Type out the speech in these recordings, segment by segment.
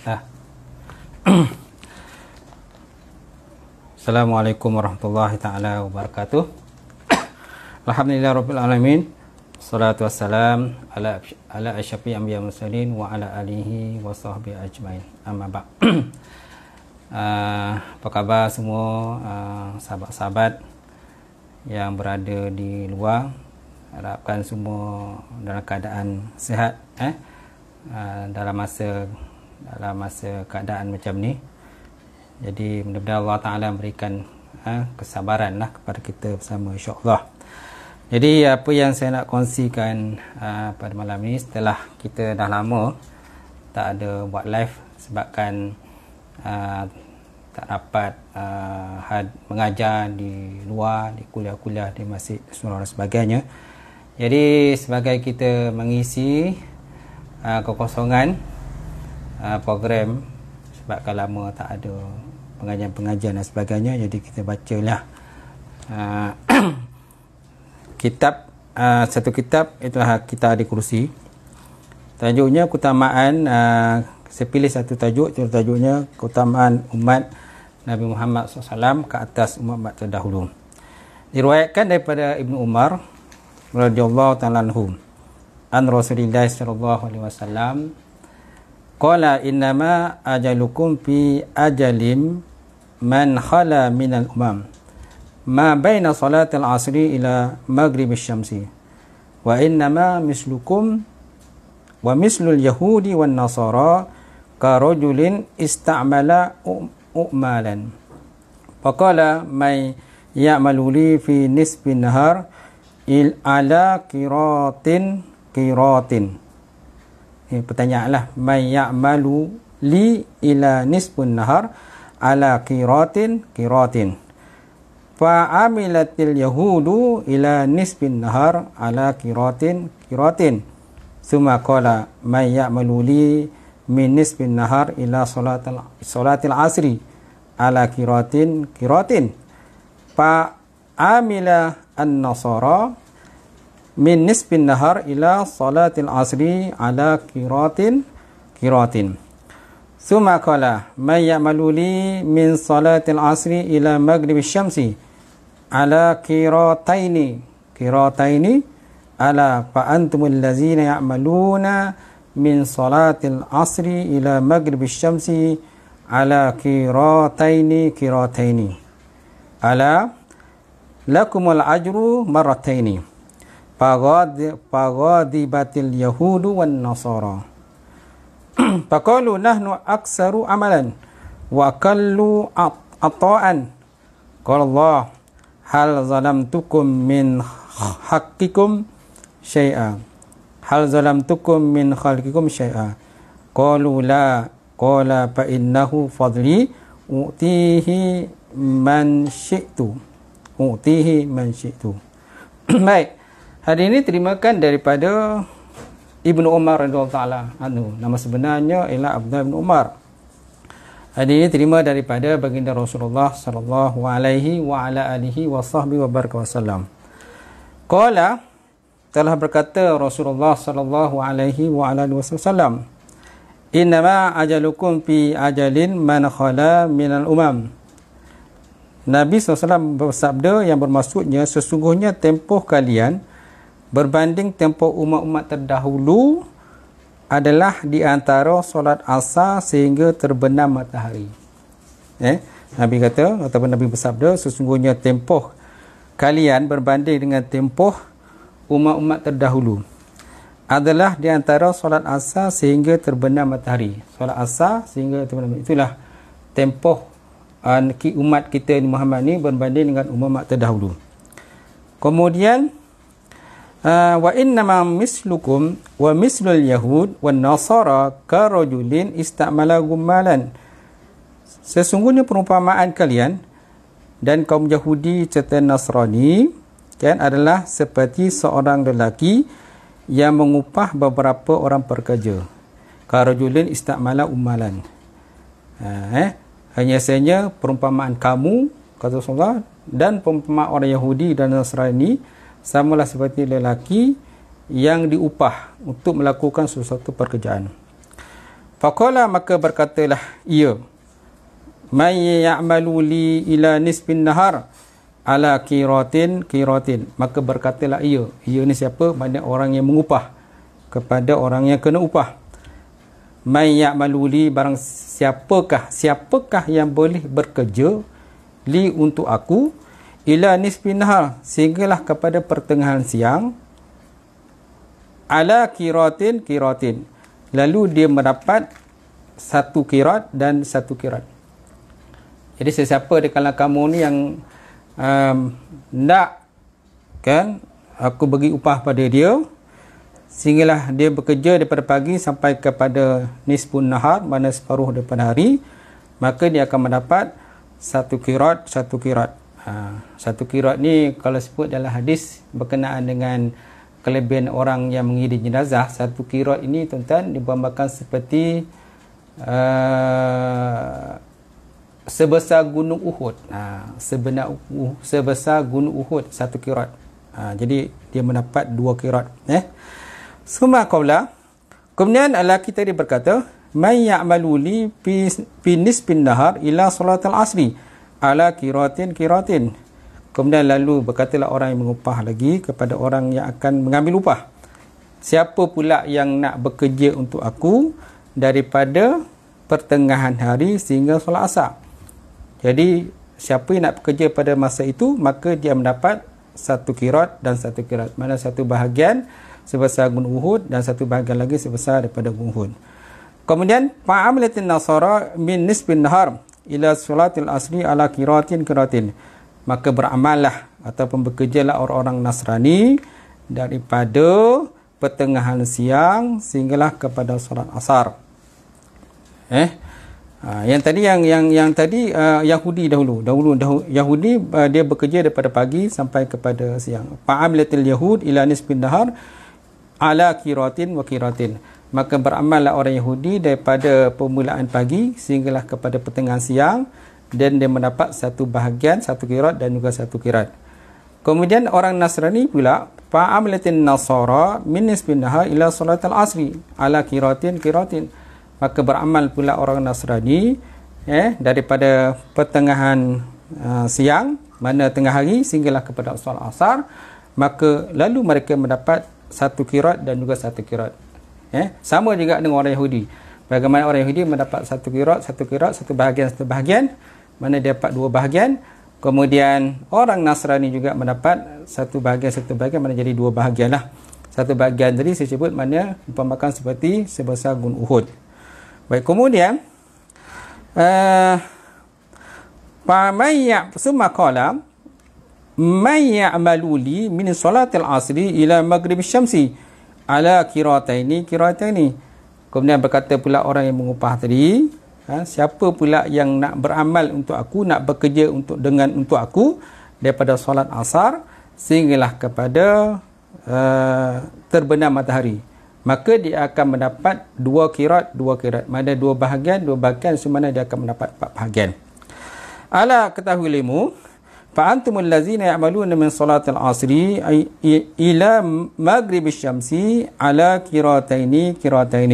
Ha. Assalamualaikum warahmatullahi taala wabarakatuh. Alhamdulillah rabbil alamin. Salatu wassalam ala ala asyafi anbiya mursalin wa ala alihi wa sahbihi ajmain. Amma ba. uh, ah, apa khabar semua uh, sahabat-sahabat yang berada di luar? Harapkan semua dalam keadaan sihat eh uh, dalam masa dalam masa keadaan macam ni jadi mudah-mudahan Allah Ta'ala memberikan ha, kesabaran lah kepada kita bersama insyaAllah jadi apa yang saya nak kongsikan ha, pada malam ni setelah kita dah lama tak ada buat live sebabkan ha, tak dapat uh, had, mengajar di luar di kuliah-kuliah di masjid surau dan sebagainya jadi sebagai kita mengisi uh, kekosongan Uh, program sebab kalau lama tak ada pengajian-pengajian dan sebagainya jadi kita bacalah uh, kitab uh, satu kitab itu itulah kita di kursi tajuknya keutamaan uh, saya pilih satu tajuk itu tajuknya keutamaan umat Nabi Muhammad SAW ke atas umat-umat terdahulu diruayatkan daripada Ibn Umar radhiyallahu ta'ala anhu an Rasulillah sallallahu alaihi wasallam Qala innama ajalukum fi ajalim man khala minal umam ma baina salatil asri ila maghrib syamsi wa innama mislukum wa mislul yahudi wan nasara ka rajulin istamala u'malan faqala may ya'malu li fi nisfin nahar il ala qiratin qiratin eh, pertanyaanlah may ya'malu li ila nisbun nahar ala qiratin qiratin fa amilatil yahudu ila nisbin nahar ala qiratin qiratin thumma qala may ya'malu li min nisbin nahar ila solatil solatil asri ala qiratin qiratin fa amila an-nasara من نصف النهار إلى صلاة العصر على قراط قراط ثم قال من يعمل لي من صلاة العصر إلى مغرب الشمس على قراطين قراطين ألا فأنتم الذين يعملون من صلاة العصر إلى مغرب الشمس على قراطين قراطين ألا لكم الأجر مرتين pagod pagodibatil yahudu wan nasara faqalu nahnu aksaru amalan wa kallu ata'an qala allah hal zalamtukum min haqqikum syai'a hal zalamtukum min khalqikum syai'a qalu la qala fa innahu fadli utihi man syi'tu utihi man syi'tu baik Hari ini terimakan daripada Ibnu Umar radhiyallahu Nama sebenarnya ialah Abdullah bin Umar. Hari ini terima daripada baginda Rasulullah sallallahu alaihi wa ala alihi wasahbi wa baraka wasallam. Qala telah berkata Rasulullah sallallahu alaihi wa ala alihi wasallam. Inna ma ajalukum fi ajalin man khala min al umam. Nabi SAW bersabda yang bermaksudnya sesungguhnya tempoh kalian berbanding tempoh umat-umat terdahulu adalah di antara solat asar sehingga terbenam matahari. Eh? Nabi kata ataupun Nabi bersabda sesungguhnya tempoh kalian berbanding dengan tempoh umat-umat terdahulu adalah di antara solat asar sehingga terbenam matahari. Solat asar sehingga terbenam itulah tempoh uh, umat kita Muhammad ini berbanding dengan umat-umat terdahulu. Kemudian Ah, wa innama mislukum wa mislul yahud wa nasara ka rajulin istamala gumalan sesungguhnya perumpamaan kalian dan kaum yahudi serta nasrani kan adalah seperti seorang lelaki yang mengupah beberapa orang pekerja ka rajulin istamala ummalan ah, eh hanya sahaja perumpamaan kamu kata Rasulullah dan perumpamaan orang Yahudi dan Nasrani samalah seperti lelaki yang diupah untuk melakukan sesuatu pekerjaan. Faqala maka berkatalah ia may ya'malu li ila nisbin nahar ala kiratin kiratin maka berkatalah ia ia ni siapa banyak orang yang mengupah kepada orang yang kena upah may ya'malu li barang siapakah siapakah yang boleh bekerja li untuk aku ila nisbi nahar sehinggalah kepada pertengahan siang ala kiratin kiratin lalu dia mendapat satu kirat dan satu kirat jadi sesiapa di kalangan kamu ni yang um, nak kan aku bagi upah pada dia sehinggalah dia bekerja daripada pagi sampai kepada nisbun nahar mana separuh daripada hari maka dia akan mendapat satu kirat satu kirat Ha, satu kirat ni kalau sebut dalam hadis berkenaan dengan kelebihan orang yang mengiri jenazah satu kirat ini tuan-tuan diperambahkan seperti uh, sebesar gunung Uhud uh, sebenar, uh, sebesar gunung Uhud satu kirat uh, jadi dia mendapat dua kirat eh? Suma Qawla kemudian lelaki tadi berkata may ya'malu li pinis pin nahar ila solatul asri ala kiratin kiratin. Kemudian lalu berkatalah orang yang mengupah lagi kepada orang yang akan mengambil upah. Siapa pula yang nak bekerja untuk aku daripada pertengahan hari sehingga solat asar. Jadi siapa yang nak bekerja pada masa itu maka dia mendapat satu kirat dan satu kirat. Mana satu bahagian sebesar gun Uhud dan satu bahagian lagi sebesar daripada gun Uhud. Kemudian fa'amilatin nasara min nisbin nahar ila solatil asri ala kiratin kiratin. Maka beramallah ataupun bekerjalah orang-orang Nasrani daripada pertengahan siang sehinggalah kepada solat asar. Eh? Ha, yang tadi yang yang yang tadi uh, Yahudi dahulu dahulu dahulu Yahudi uh, dia bekerja daripada pagi sampai kepada siang. Pakam letil Yahudi nisfin pindahar ala kiratin wa kiratin. Uh, maka beramallah orang Yahudi daripada permulaan pagi sehinggalah kepada pertengahan siang dan dia mendapat satu bahagian satu kirat dan juga satu kirat kemudian orang Nasrani pula fa'amilatin nasara min nisbinaha ila al asri ala kiratin kiratin maka beramal pula orang Nasrani eh daripada pertengahan uh, siang mana tengah hari sehinggalah kepada solat asar maka lalu mereka mendapat satu kirat dan juga satu kirat Eh? Sama juga dengan orang Yahudi. Bagaimana orang Yahudi mendapat satu kirot, satu kirot, satu bahagian, satu bahagian. Mana dia dapat dua bahagian. Kemudian orang Nasrani juga mendapat satu bahagian, satu bahagian. Mana jadi dua bahagian lah. Satu bahagian tadi saya sebut mana dipambahkan seperti sebesar gun Uhud. Baik, kemudian. Pamayak uh, eh, semua kolam. Mayak ya, maluli min solatil asri ila maghrib syamsi ala kirataini kirataini kemudian berkata pula orang yang mengupah tadi ha, siapa pula yang nak beramal untuk aku nak bekerja untuk dengan untuk aku daripada solat asar sehinggalah kepada uh, terbenam matahari maka dia akan mendapat dua kirat dua kirat mana dua bahagian dua bahagian semana dia akan mendapat empat bahagian ala ketahuilimu Fa antum فأنتم الذين يعملون من صلاة العصر إلى مغرب الشمس على كراتين كراتين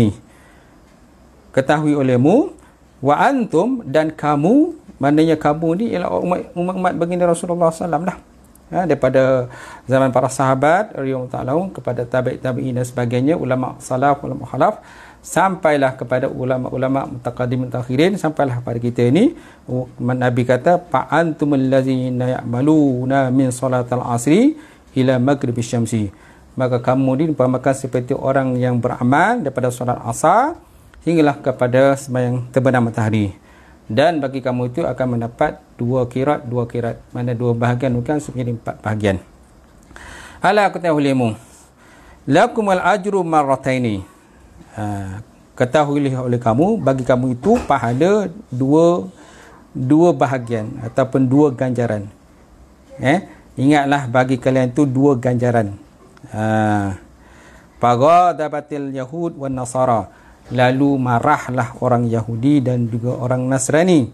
ketahui olehmu wa antum dan kamu maknanya kamu ni ialah umat umat baginda Rasulullah SAW dah, ya, daripada zaman para sahabat riwayat ta'ala kepada tabi'i tabi'in dan sebagainya ulama salaf ulama khalaf sampailah kepada ulama-ulama mutaqaddim mutakhirin sampailah pada kita ini nabi kata fa antumul ladzina ya'maluna min salatal asri ila maghrib syamsi maka kamu ini diperamakan seperti orang yang beramal daripada solat asar hinggalah kepada sembahyang terbenam matahari dan bagi kamu itu akan mendapat dua kirat dua kirat mana dua bahagian bukan sekali empat bahagian ala aku tahu lemu lakumul ajru marrataini ha, ketahui oleh kamu bagi kamu itu pahala dua dua bahagian ataupun dua ganjaran eh ingatlah bagi kalian itu dua ganjaran ha Para dapatil Yahud wan Nasara lalu marahlah orang Yahudi dan juga orang Nasrani.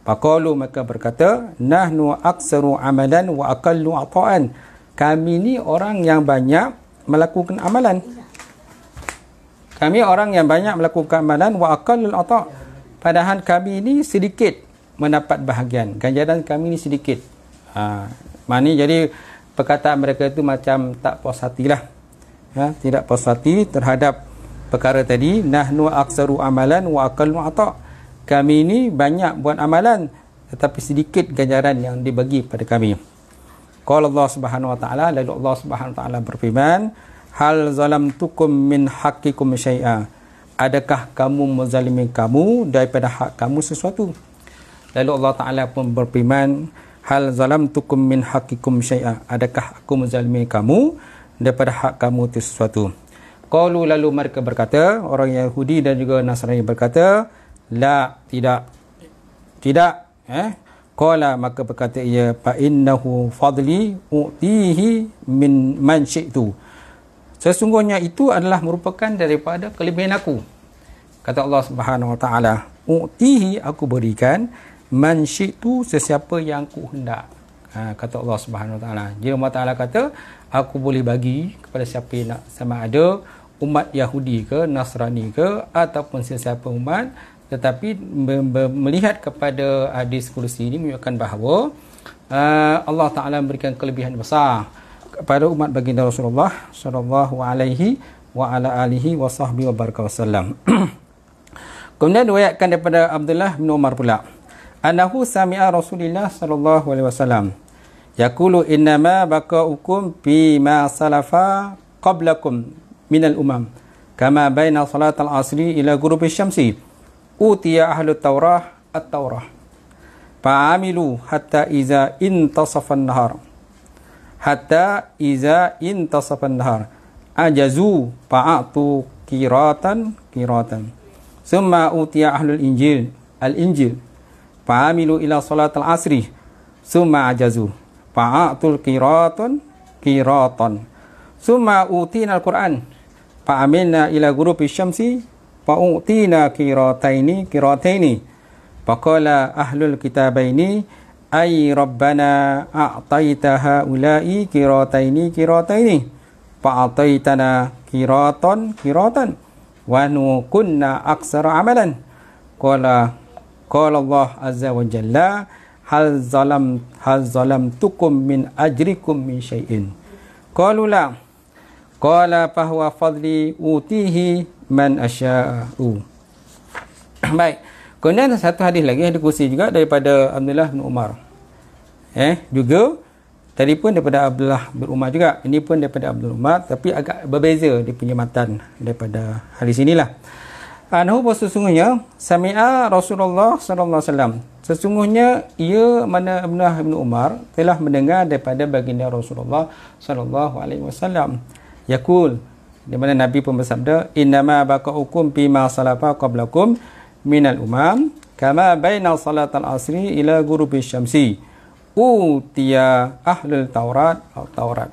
Pakolu maka berkata, nahnu aksaru amalan wa aqallu ata'an. Kami ni orang yang banyak melakukan amalan. Kami orang yang banyak melakukan amalan wa aqallul ata'. Padahal kami ini sedikit mendapat bahagian. Ganjaran kami ini sedikit. Ha, mani jadi perkataan mereka itu macam tak puas hatilah. Ya, ha, tidak puas hati terhadap perkara tadi nahnu aksaru amalan wa aqallu ata'. Kami ini banyak buat amalan tetapi sedikit ganjaran yang dibagi pada kami. Qala Allah Subhanahu wa taala lalu Allah Subhanahu wa taala berfirman hal zalam tukum min hakikum syai'a adakah kamu menzalimi kamu daripada hak kamu sesuatu lalu Allah Ta'ala pun berfirman hal zalam tukum min hakikum syai'a adakah aku menzalimi kamu daripada hak kamu itu sesuatu Kalau lalu mereka berkata orang Yahudi dan juga Nasrani berkata la tidak tidak eh Qala maka berkata ia fa fadli utihi min man syi'tu sesungguhnya itu adalah merupakan daripada kelebihan aku kata Allah Subhanahu Wa Taala utihi aku berikan man syi'tu sesiapa yang ku hendak ha, kata Allah Subhanahu Wa Taala Jadi Allah Taala kata aku boleh bagi kepada siapa yang nak sama ada umat Yahudi ke Nasrani ke ataupun sesiapa umat tetapi melihat kepada hadis kursi ini menunjukkan bahawa uh, Allah Ta'ala memberikan kelebihan besar kepada umat baginda Rasulullah sallallahu alaihi wa ala alihi wa sahbihi wa baraka wasallam. Kemudian diriwayatkan daripada Abdullah bin Umar pula. Anahu sami'a Rasulillah sallallahu alaihi wasallam yaqulu ma baqa'ukum fi ma salafa qablakum min al-umam kama baina salat al-asri ila ghurubi syamsi utiya ahlut tawrah at-tawrah fa'amilu hatta iza intasafa an-nahar hatta iza intasafan nahar ajazu fa'atu kiratan kiratan summa utiya ahlul injil al injil fa'amilu ila salat al asri summa ajazu fa'atu kiratan kiratan summa utina al quran fa'amilna ila grupi syamsi fa'utina kirataini kirataini faqala ahlul kitabaini ini ay rabbana a'tayta haula'i kirataini kirataini fa'ataitana kiratan kiratan wa kunna aksara amalan qala qala Allah azza wa jalla hal zalam hal zalam tukum min ajrikum min shayin qalu la qala fa huwa fadli utihi man asya'u baik kemudian satu hadis lagi yang kursi juga daripada Abdullah bin Umar eh juga tadi pun daripada Abdullah bin Umar juga ini pun daripada Abdul Umar tapi agak berbeza di penyematan daripada hari sinilah anhu bahawa sesungguhnya sami'a Rasulullah sallallahu alaihi wasallam sesungguhnya ia mana Abdullah bin Umar telah mendengar daripada baginda Rasulullah sallallahu alaihi wasallam yaqul di mana Nabi pun bersabda innama baqaukum fi ma salafa qablakum minal umam kama baina salatal asri ila ghurubi syamsi utia ahlul taurat atau taurat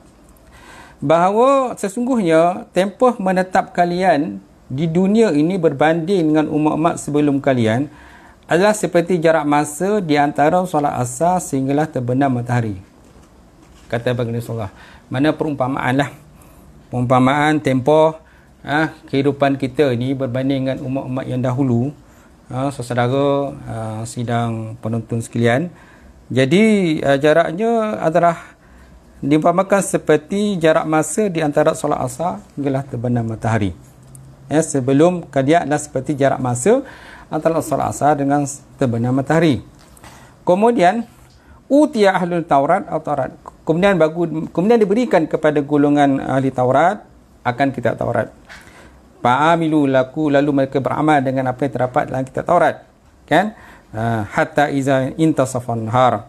bahawa sesungguhnya tempoh menetap kalian di dunia ini berbanding dengan umat-umat sebelum kalian adalah seperti jarak masa di antara solat asar sehinggalah terbenam matahari kata baginda Rasulullah mana perumpamaan lah perumpamaan tempoh ah ha, kehidupan kita ni berbanding dengan umat-umat yang dahulu ha, saudara ha, sidang penonton sekalian jadi uh, jaraknya adalah diumpamakan seperti jarak masa di antara solat asar hingga terbenam matahari. Ya, sebelum kadiat adalah seperti jarak masa antara solat asar dengan terbenam matahari. Kemudian utia ahli Taurat atau Taurat. Kemudian bagu, kemudian diberikan kepada golongan ahli Taurat akan kita Taurat. Fa'amilu laku lalu mereka beramal dengan apa yang terdapat dalam kitab Taurat. Kan? Okay? Ha, hatta iza intasafan har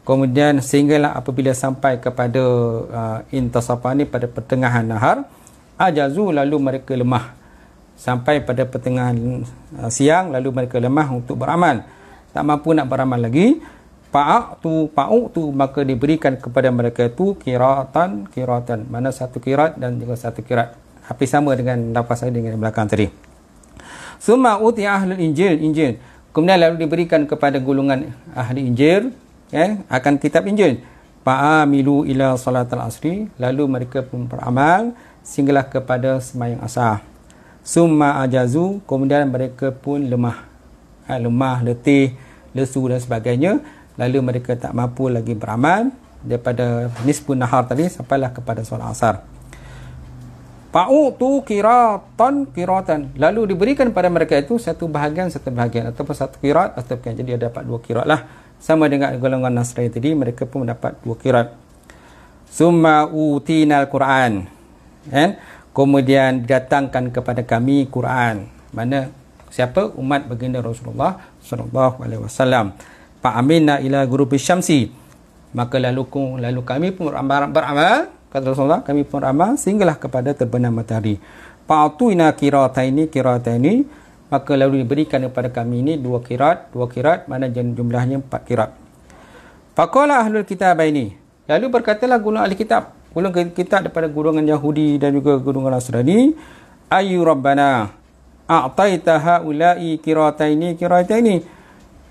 kemudian sehinggalah apabila sampai kepada uh, ha, intasafan ni pada pertengahan nahar ajazu lalu mereka lemah sampai pada pertengahan uh, siang lalu mereka lemah untuk beramal tak mampu nak beramal lagi pa'u tu pa'u tu maka diberikan kepada mereka itu kiratan kiratan mana satu kirat dan juga satu kirat hampir sama dengan lafaz saya dengan belakang tadi summa uti ahlul injil injil kemudian lalu diberikan kepada golongan ahli Injil eh, akan kitab Injil fa'amilu ila salatal asri lalu mereka pun beramal singgah kepada semayang asar, summa ajazu kemudian mereka pun lemah eh, lemah, letih, lesu dan sebagainya lalu mereka tak mampu lagi beramal daripada nisbu nahar tadi sampailah kepada solat asar Pau tu fa'utu qiratan qiratan lalu diberikan pada mereka itu satu bahagian satu bahagian ataupun satu kira atau bukan jadi ada dapat dua kira lah sama dengan golongan Nasrani tadi mereka pun mendapat dua kira. summa utina al-quran kan kemudian didatangkan kepada kami Quran mana siapa umat baginda Rasulullah Shallallahu alaihi wasallam Pak amina ialah guru syamsi maka lalu lalu kami pun beramal, beramal kata Rasulullah kami pun ramah sehinggalah kepada terbenam matahari tu fa'tuina qirataini qirataini maka lalu diberikan kepada kami ini dua kirat dua kirat mana jumlahnya empat kirat faqala ahlul kitab ini lalu berkatalah guna ahli kitab golongan kitab daripada golongan Yahudi dan juga golongan Nasrani ayu rabbana a'taita haula'i qirataini qirataini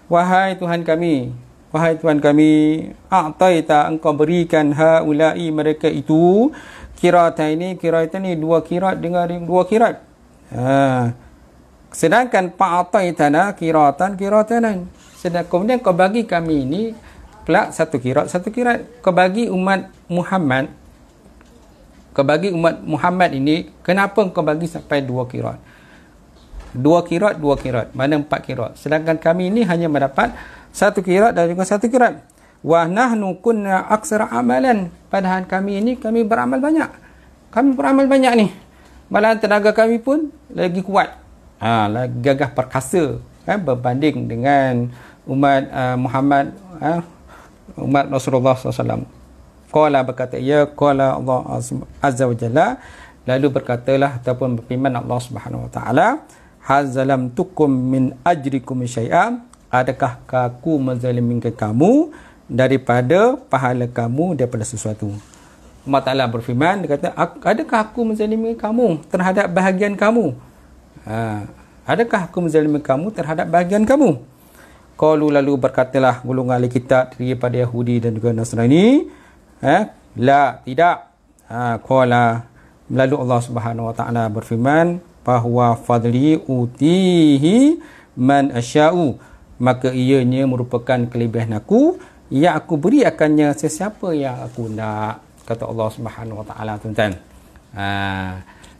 wahai tuhan kami wahai tuan kami a'taita engkau berikan haula'i mereka itu kirata ini kirata ini dua kirat dengan dua kirat ha. sedangkan pa'ataitana kiratan kiratanan sedangkan kemudian kau bagi kami ini pula satu kirat satu kirat kau bagi umat Muhammad kau bagi umat Muhammad ini kenapa kau bagi sampai dua kirat dua kirot, dua kirot. Mana empat kirot. Sedangkan kami ini hanya mendapat satu kirot dan juga satu kirot. Wa nahnu kunna aksara amalan. Padahal kami ini, kami beramal banyak. Kami beramal banyak ni. Malahan tenaga kami pun lagi kuat. Ha, lagi gagah perkasa. Kan, berbanding dengan umat uh, Muhammad, uh, umat Rasulullah SAW. Qala berkata, ya Qala Allah Azza wa Jalla. Lalu berkatalah ataupun berfirman Allah Subhanahu Wa Taala, hazalam tukum min ajrikum syai'a adakah aku menzalimi kamu daripada pahala kamu daripada sesuatu Allah Ta'ala berfirman dia kata adakah aku menzalimi kamu terhadap bahagian kamu ha, adakah aku menzalimi kamu terhadap bahagian kamu Kalu lalu berkatalah golongan ahli kitab daripada Yahudi dan juga Nasrani eh, la tidak ha, kuala lalu Allah Subhanahu Wa Ta'ala berfirman bahwa fadli utihi man asya'u maka ianya merupakan kelebihan aku yang aku beri akannya sesiapa yang aku nak kata Allah Subhanahu Wa Taala tuan-tuan. Ha,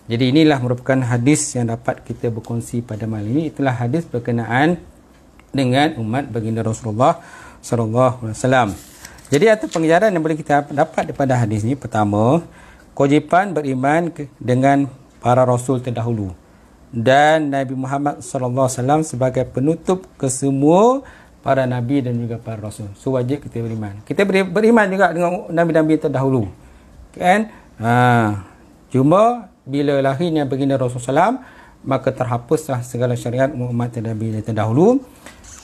jadi inilah merupakan hadis yang dapat kita berkongsi pada malam ini itulah hadis berkenaan dengan umat baginda Rasulullah sallallahu alaihi wasallam. Jadi atas pengajaran yang boleh kita dapat daripada hadis ini pertama, kewajipan beriman dengan para rasul terdahulu dan Nabi Muhammad sallallahu alaihi wasallam sebagai penutup kesemua para nabi dan juga para rasul. So wajib kita beriman. Kita beriman juga dengan nabi-nabi terdahulu. Kan? Ha. Cuma bila lahirnya baginda Rasul sallam maka terhapuslah segala syariat Muhammad nabi nabi terdahulu.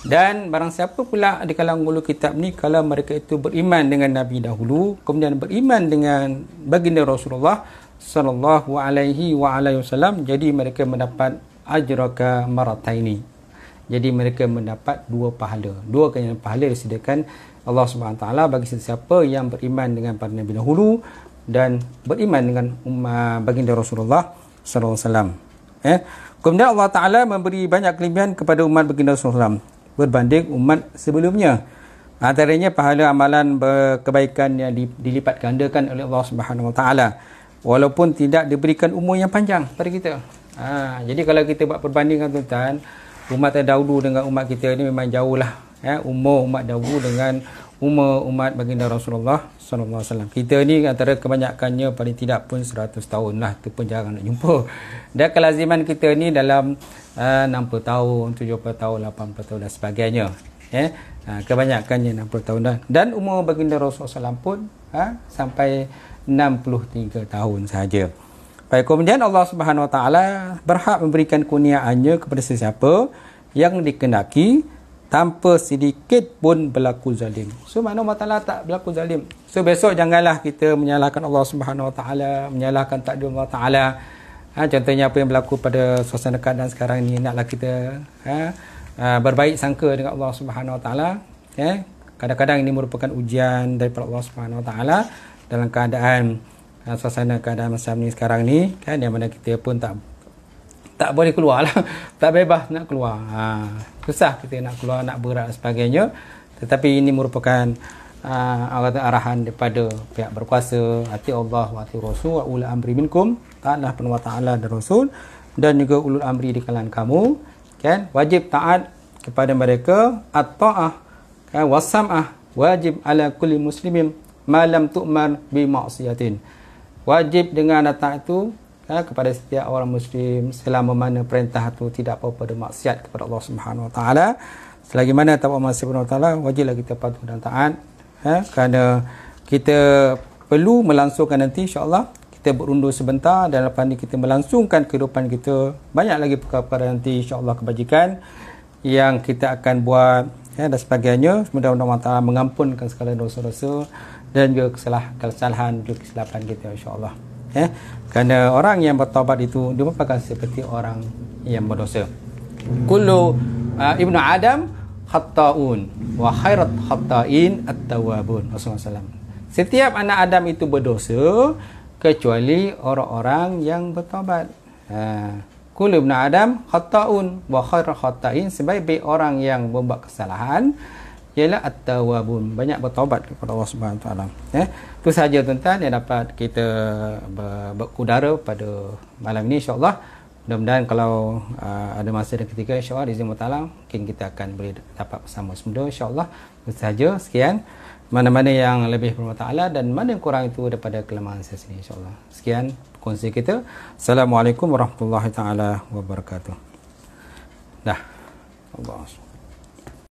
Dan barang siapa pula di kalangan ulu kitab ni kalau mereka itu beriman dengan nabi dahulu kemudian beriman dengan baginda Rasulullah sallallahu alaihi wa alaihi wasallam jadi mereka mendapat ajraka marataini jadi mereka mendapat dua pahala dua kenyataan pahala disediakan Allah Subhanahu taala bagi sesiapa yang beriman dengan para nabi dahulu dan beriman dengan umat baginda Rasulullah sallallahu alaihi wasallam eh kemudian Allah taala memberi banyak kelebihan kepada umat baginda Rasulullah berbanding umat sebelumnya antaranya pahala amalan kebaikan yang dilipat gandakan oleh Allah Subhanahu wa taala walaupun tidak diberikan umur yang panjang pada kita. Ha, jadi kalau kita buat perbandingan tuan-tuan, umat terdahulu dengan umat kita ni memang jauh lah. Ya, umur umat dahulu dengan umur umat baginda Rasulullah sallallahu alaihi Kita ni antara kebanyakannya paling tidak pun 100 tahun lah tu pun jarang nak jumpa. Dan kelaziman kita ni dalam ha, uh, 60 tahun, 70 tahun, 80 tahun dan sebagainya. Ya. Uh, kebanyakannya 60 tahun dah. Dan umur baginda Rasulullah SAW pun uh, sampai 63 tahun sahaja. Baik, kemudian Allah Subhanahu Wa Taala berhak memberikan kurniaannya kepada sesiapa yang dikenaki tanpa sedikit pun berlaku zalim. So, mana Allah Ta'ala tak berlaku zalim. So, besok janganlah kita menyalahkan Allah Subhanahu Wa Taala, menyalahkan takdir Allah Ta'ala. Ha, contohnya apa yang berlaku pada suasana keadaan sekarang ni, naklah kita ha, ha berbaik sangka dengan Allah Subhanahu Wa Taala. Eh. kadang-kadang ini merupakan ujian daripada Allah Subhanahu Wa Taala dalam keadaan uh, suasana keadaan macam ni sekarang ni kan yang mana kita pun tak tak boleh keluar lah tak bebas nak keluar ha, susah kita nak keluar nak berak sebagainya tetapi ini merupakan uh, arahan daripada pihak berkuasa hati Allah wa hati Rasul wa ula amri minkum taatlah penuh ta'ala dan Rasul dan juga ulul amri di kalangan kamu kan wajib taat kepada mereka at-ta'ah kan wasam'ah wajib ala kulli muslimin malam tu'man bi maksiatin. Wajib dengan datang itu ya, kepada setiap orang muslim selama mana perintah itu tidak apa-apa ada maksiat kepada Allah Subhanahu Wa Taala. Selagi mana tak apa masih Subhanahu Allah Taala wajiblah kita patuh dan taat ya, kerana kita perlu melangsungkan nanti insya-Allah kita berundur sebentar dan lepas ni kita melangsungkan kehidupan kita banyak lagi perkara-perkara nanti insya-Allah kebajikan yang kita akan buat ya, dan sebagainya mudah-mudahan Allah Taala mengampunkan segala dosa-dosa dan juga kesalahan, kesalahan juga kesilapan kita insyaallah ya eh? kerana orang yang bertobat itu dia merupakan seperti orang yang berdosa kullu uh, ibnu adam khataun wa khairat khatain at-tawwabun wasallam setiap anak adam itu berdosa kecuali orang-orang yang bertobat ha kullu ibnu adam khataun wa khairat khatain sebaik orang yang membuat kesalahan ialah at-tawabun banyak bertaubat kepada Allah Subhanahu taala ya itu saja tuan-tuan yang dapat kita berkudara pada malam ini insyaallah mudah-mudahan kalau uh, ada masa dan ketika insyaallah izin taala mungkin kita akan boleh dapat bersama semula insyaallah itu saja sekian mana-mana yang lebih bermata ta'ala dan mana yang kurang itu daripada kelemahan saya sendiri insyaAllah. Sekian kongsi kita. Assalamualaikum warahmatullahi ta'ala wabarakatuh. Dah. Allah